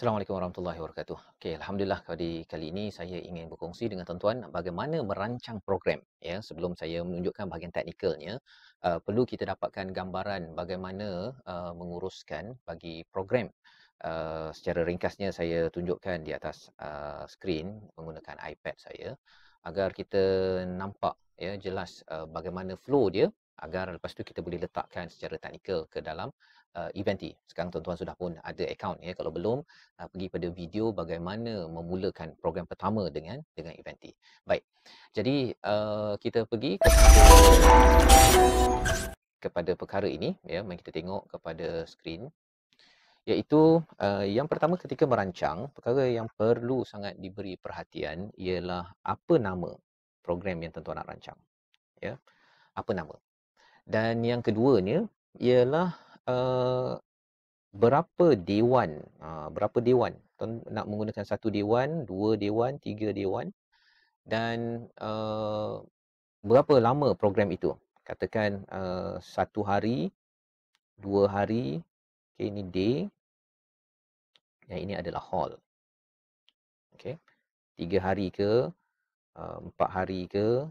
Assalamualaikum warahmatullahi wabarakatuh. Okay, alhamdulillah kali kali ini saya ingin berkongsi dengan tuan-tuan bagaimana merancang program. Ya, sebelum saya menunjukkan bahagian teknikalnya, uh, perlu kita dapatkan gambaran bagaimana uh, menguruskan bagi program. Uh, secara ringkasnya saya tunjukkan di atas uh, skrin menggunakan iPad saya agar kita nampak ya jelas uh, bagaimana flow dia agar lepas tu kita boleh letakkan secara teknikal ke dalam uh, Eventy. Sekarang tuan-tuan sudah pun ada account ya. Kalau belum, uh, pergi pada video bagaimana memulakan program pertama dengan dengan Eventy. Baik. Jadi, uh, kita pergi ke- kepada perkara ini ya. Mari kita tengok kepada skrin iaitu uh, yang pertama ketika merancang perkara yang perlu sangat diberi perhatian ialah apa nama program yang tuan-tuan nak rancang ya apa nama dan yang keduanya ialah Eh, berapa dewan uh, berapa dewan Tuan nak menggunakan satu dewan dua dewan tiga dewan dan uh, berapa lama program itu katakan uh, satu hari dua hari okay, ini day yang ini adalah hall okay. tiga hari ke uh, empat hari ke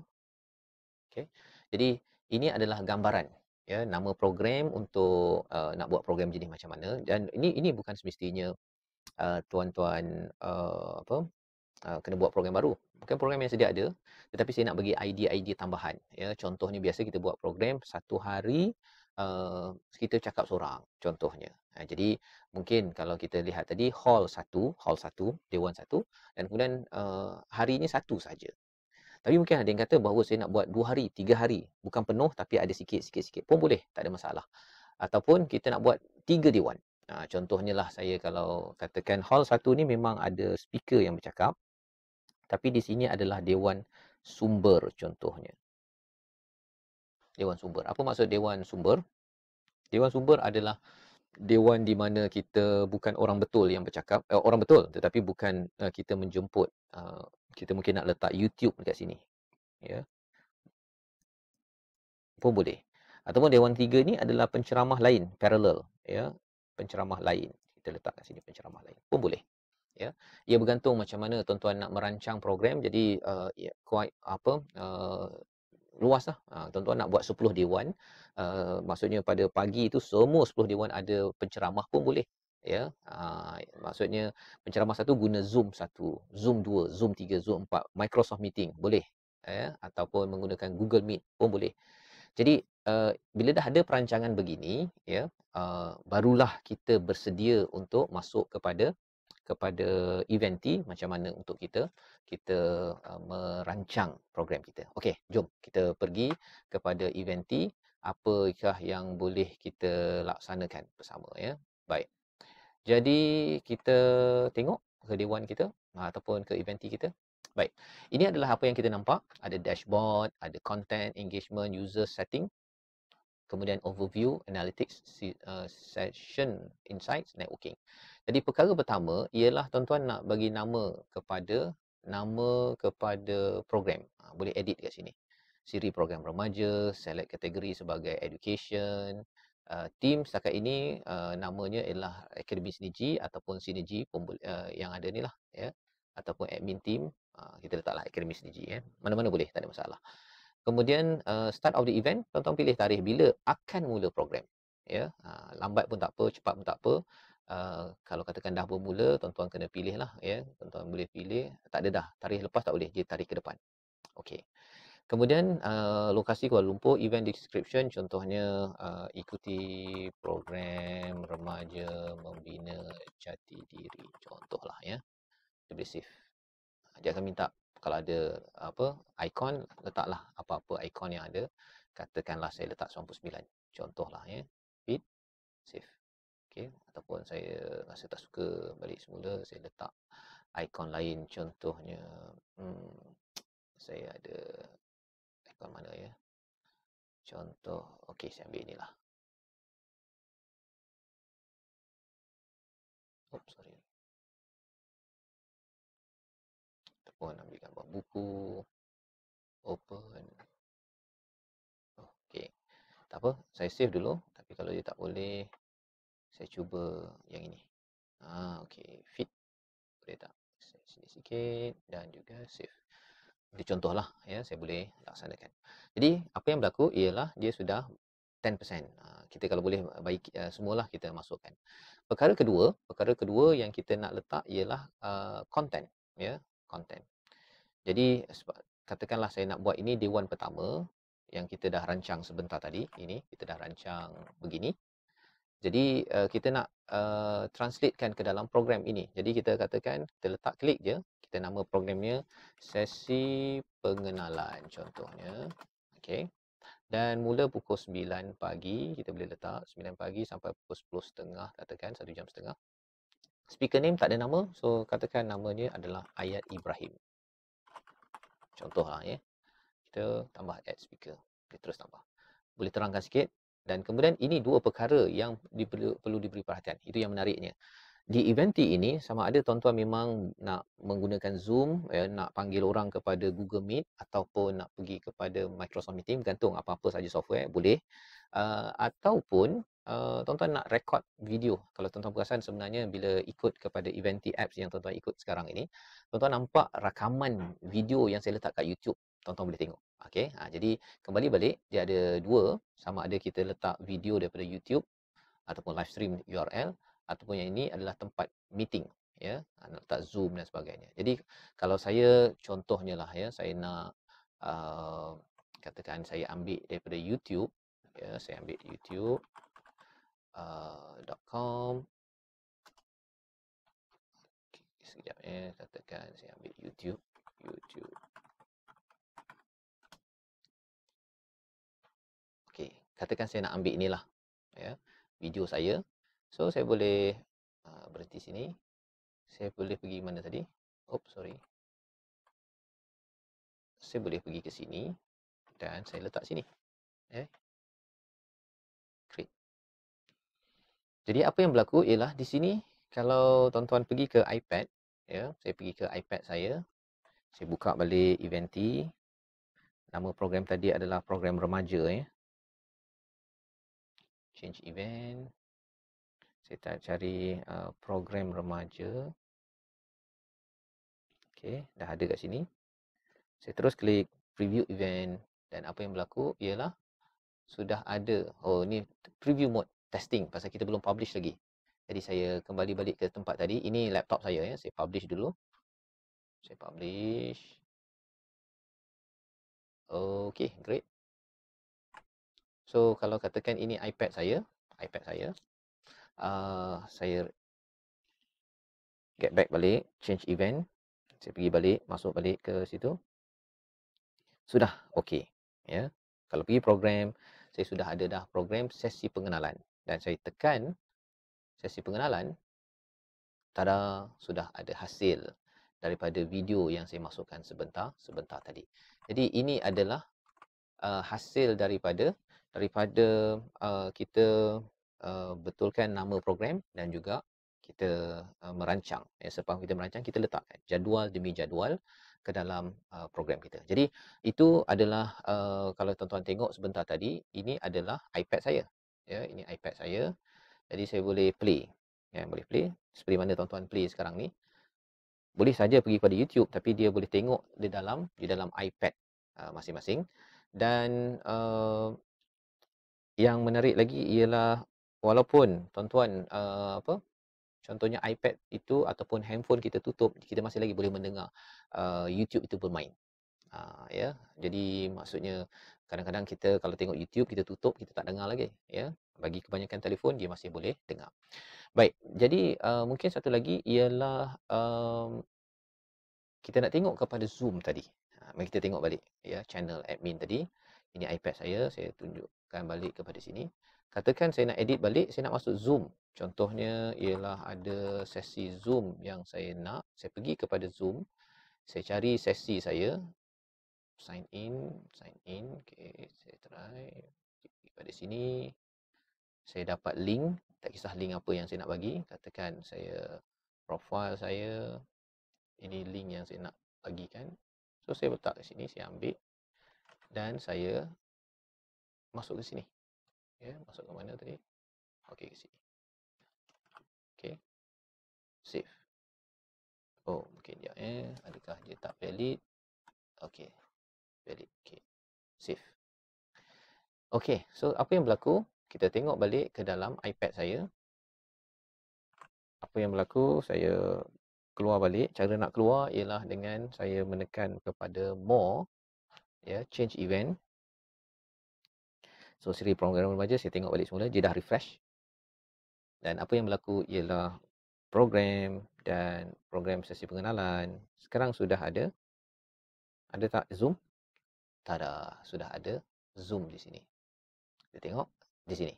okay. jadi ini adalah gambaran ya nama program untuk uh, nak buat program jenis macam mana dan ini ini bukan semestinya uh, tuan-tuan uh, apa uh, kena buat program baru bukan program yang sedia ada tetapi saya nak bagi idea-idea tambahan ya contohnya biasa kita buat program satu hari uh, kita cakap seorang contohnya ya, jadi mungkin kalau kita lihat tadi hall satu hall satu dewan satu dan kemudian uh, hari ini satu saja tapi mungkin ada yang kata bahawa saya nak buat dua hari, tiga hari. Bukan penuh tapi ada sikit-sikit-sikit pun boleh. Tak ada masalah. Ataupun kita nak buat tiga dewan. Ha, contohnya lah saya kalau katakan hall satu ni memang ada speaker yang bercakap. Tapi di sini adalah dewan sumber contohnya. Dewan sumber. Apa maksud dewan sumber? Dewan sumber adalah dewan di mana kita bukan orang betul yang bercakap. Eh, orang betul tetapi bukan eh, kita menjemput uh, kita mungkin nak letak YouTube dekat sini. Ya. Pun boleh. Ataupun Dewan Tiga ni adalah penceramah lain, parallel. Ya. Penceramah lain. Kita letak kat sini penceramah lain. Pun boleh. Ya. Ia bergantung macam mana tuan-tuan nak merancang program. Jadi, uh, eh, yeah, quite apa, uh, eh, luas lah. Ha, tuan-tuan nak buat 10 dewan, uh, maksudnya pada pagi itu semua 10 dewan ada penceramah pun boleh ya yeah. uh, maksudnya penceramah satu guna zoom satu zoom dua zoom tiga zoom empat microsoft meeting boleh ya yeah. ataupun menggunakan google meet pun boleh jadi uh, bila dah ada perancangan begini ya yeah, uh, barulah kita bersedia untuk masuk kepada kepada event T macam mana untuk kita kita uh, merancang program kita. Okey, jom kita pergi kepada event T apakah yang boleh kita laksanakan bersama ya. Baik. Jadi kita tengok ke dewan kita ah, ataupun ke eventi kita. Baik. Ini adalah apa yang kita nampak. Ada dashboard, ada content, engagement, user setting. Kemudian overview, analytics, eh, session, insights, networking. Jadi perkara pertama ialah tuan-tuan nak bagi nama kepada nama kepada program. Ah, boleh edit kat sini. Siri program remaja, select kategori sebagai education, uh, team setakat ini uh, namanya ialah Akademi Sinergi ataupun Sinergi pembul- uh, yang ada ni lah ya ataupun admin team uh, kita letaklah Akademi Sinergi ya mana-mana boleh tak ada masalah kemudian uh, start of the event tuan-tuan pilih tarikh bila akan mula program ya uh, lambat pun tak apa cepat pun tak apa Uh, kalau katakan dah bermula, tuan-tuan kena pilih lah. Ya. Tuan-tuan boleh pilih. Tak ada dah. Tarikh lepas tak boleh. Dia tarikh ke depan. Okey. Kemudian uh, lokasi Kuala Lumpur, event description contohnya uh, ikuti program remaja membina jati diri contohlah ya. Dia save. Dia akan minta kalau ada apa ikon letaklah apa-apa ikon yang ada. Katakanlah saya letak 99 contohlah ya. Fit save. Okay ataupun saya rasa tak suka balik semula saya letak ikon lain contohnya hmm, saya ada kat mana ya. Contoh, okey saya ambil inilah. Oops, sorry. Ataupun ambil gambar buku. Open. Okey. Tak apa, saya save dulu. Tapi kalau dia tak boleh, saya cuba yang ini. Ah, okey. Fit. Boleh tak? sini sikit dan juga save. Itu lah, ya saya boleh laksanakan. Jadi apa yang berlaku ialah dia sudah 10%. Ah, kita kalau boleh baik uh, semualah kita masukkan. Perkara kedua, perkara kedua yang kita nak letak ialah uh, content ya, content. Jadi katakanlah saya nak buat ini dewan pertama yang kita dah rancang sebentar tadi, ini kita dah rancang begini jadi uh, kita nak uh, translatekan ke dalam program ini. Jadi kita katakan kita letak klik je, kita nama programnya sesi pengenalan contohnya. Okey. Dan mula pukul 9 pagi, kita boleh letak 9 pagi sampai pukul setengah katakan 1 jam setengah. Speaker name tak ada nama, so katakan namanya adalah Ayat Ibrahim. Contohlah ya. Kita tambah add speaker. Kita terus tambah. Boleh terangkan sikit dan kemudian ini dua perkara yang diperlu, perlu diberi perhatian. Itu yang menariknya. Di event ini, sama ada tuan-tuan memang nak menggunakan Zoom, ya, nak panggil orang kepada Google Meet ataupun nak pergi kepada Microsoft Meeting, gantung apa-apa saja software, boleh. Uh, ataupun uh, tuan-tuan nak rekod video. Kalau tuan-tuan perasan sebenarnya bila ikut kepada event apps yang tuan-tuan ikut sekarang ini, tuan-tuan nampak rakaman video yang saya letak kat YouTube. Tuan-tuan boleh tengok. Okey, ha, jadi kembali balik dia ada dua sama ada kita letak video daripada YouTube ataupun live stream URL ataupun yang ini adalah tempat meeting ya ha, nak letak Zoom dan sebagainya. Jadi kalau saya contohnya lah ya saya nak uh, katakan saya ambil daripada YouTube ya saya ambil YouTube uh, .com sekejap ya katakan saya ambil YouTube YouTube katakan saya nak ambil inilah ya video saya so saya boleh uh, berhenti sini saya boleh pergi mana tadi oh sorry saya boleh pergi ke sini dan saya letak sini eh create jadi apa yang berlaku ialah di sini kalau tuan-tuan pergi ke iPad ya saya pergi ke iPad saya saya buka balik eventi nama program tadi adalah program remaja ya change event saya tak cari uh, program remaja ok dah ada kat sini saya terus klik preview event dan apa yang berlaku ialah sudah ada oh ni preview mode testing pasal kita belum publish lagi jadi saya kembali balik ke tempat tadi ini laptop saya ya saya publish dulu saya publish okey great So kalau katakan ini iPad saya, iPad saya. Uh, saya get back balik, change event. Saya pergi balik, masuk balik ke situ. Sudah, okey. Ya. Kalau pergi program, saya sudah ada dah program sesi pengenalan dan saya tekan sesi pengenalan. Tada, sudah ada hasil daripada video yang saya masukkan sebentar sebentar tadi. Jadi ini adalah uh, hasil daripada daripada uh, kita uh, betulkan nama program dan juga kita uh, merancang ya sepanjang kita merancang kita letakkan jadual demi jadual ke dalam uh, program kita. Jadi itu adalah uh, kalau tuan-tuan tengok sebentar tadi ini adalah iPad saya. Ya ini iPad saya. Jadi saya boleh play. Ya boleh play seperti mana tuan-tuan play sekarang ni. Boleh saja pergi pada YouTube tapi dia boleh tengok di dalam di dalam iPad uh, masing-masing dan uh, yang menarik lagi ialah walaupun tuan-tuan uh, apa contohnya iPad itu ataupun handphone kita tutup kita masih lagi boleh mendengar uh, YouTube itu bermain. Uh, ya. Yeah? Jadi maksudnya kadang-kadang kita kalau tengok YouTube kita tutup kita tak dengar lagi ya. Yeah? Bagi kebanyakan telefon dia masih boleh dengar. Baik, jadi uh, mungkin satu lagi ialah um, kita nak tengok kepada Zoom tadi. Ah, mari kita tengok balik ya channel admin tadi ini iPad saya, saya tunjukkan balik kepada sini. Katakan saya nak edit balik, saya nak masuk Zoom. Contohnya ialah ada sesi Zoom yang saya nak. Saya pergi kepada Zoom, saya cari sesi saya. Sign in, sign in. Okay, saya try. Pada sini, saya dapat link. Tak kisah link apa yang saya nak bagi. Katakan saya profile saya. Ini link yang saya nak bagikan. So, saya letak di sini, saya ambil dan saya masuk ke sini. Ya, yeah, masuk ke mana tadi? Okey, ke sini. Okey. Save. Oh, mungkin dia eh adakah dia tak valid? Okey. Valid. Okey. Save. Okey, so apa yang berlaku? Kita tengok balik ke dalam iPad saya. Apa yang berlaku? Saya keluar balik. Cara nak keluar ialah dengan saya menekan kepada more ya yeah, change event so Siri program remaja saya tengok balik semula dia dah refresh dan apa yang berlaku ialah program dan program sesi pengenalan sekarang sudah ada ada tak zoom tak ada sudah ada zoom di sini kita tengok di sini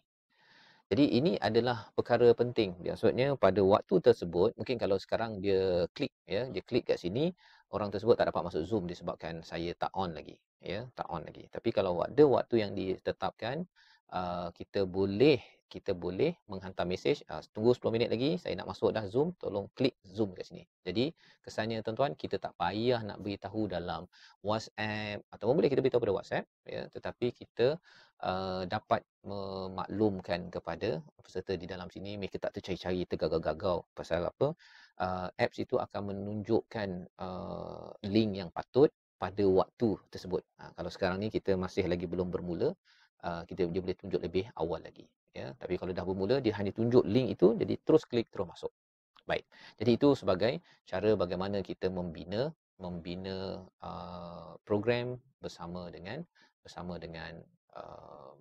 jadi ini adalah perkara penting. Maksudnya pada waktu tersebut, mungkin kalau sekarang dia klik, ya, dia klik kat sini, orang tersebut tak dapat masuk Zoom disebabkan saya tak on lagi. Ya, tak on lagi. Tapi kalau ada waktu yang ditetapkan, Uh, kita boleh kita boleh menghantar mesej uh, tunggu 10 minit lagi saya nak masuk dah zoom tolong klik zoom kat sini jadi kesannya tuan-tuan kita tak payah nak beritahu dalam WhatsApp ataupun boleh kita beritahu pada WhatsApp ya tetapi kita uh, dapat memaklumkan kepada peserta di dalam sini mereka tak tercari-cari tergagau-gagau pasal apa uh, apps itu akan menunjukkan uh, link yang patut pada waktu tersebut uh, kalau sekarang ni kita masih lagi belum bermula Uh, kita dia boleh tunjuk lebih awal lagi ya tapi kalau dah bermula dia hanya tunjuk link itu jadi terus klik terus masuk baik jadi itu sebagai cara bagaimana kita membina membina uh, program bersama dengan bersama dengan uh,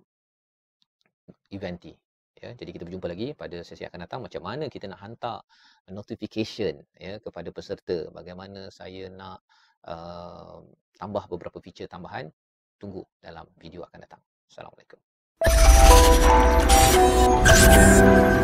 eventi ya jadi kita berjumpa lagi pada sesi akan datang macam mana kita nak hantar notification ya kepada peserta bagaimana saya nak uh, tambah beberapa feature tambahan tunggu dalam video akan datang Salam alaikum.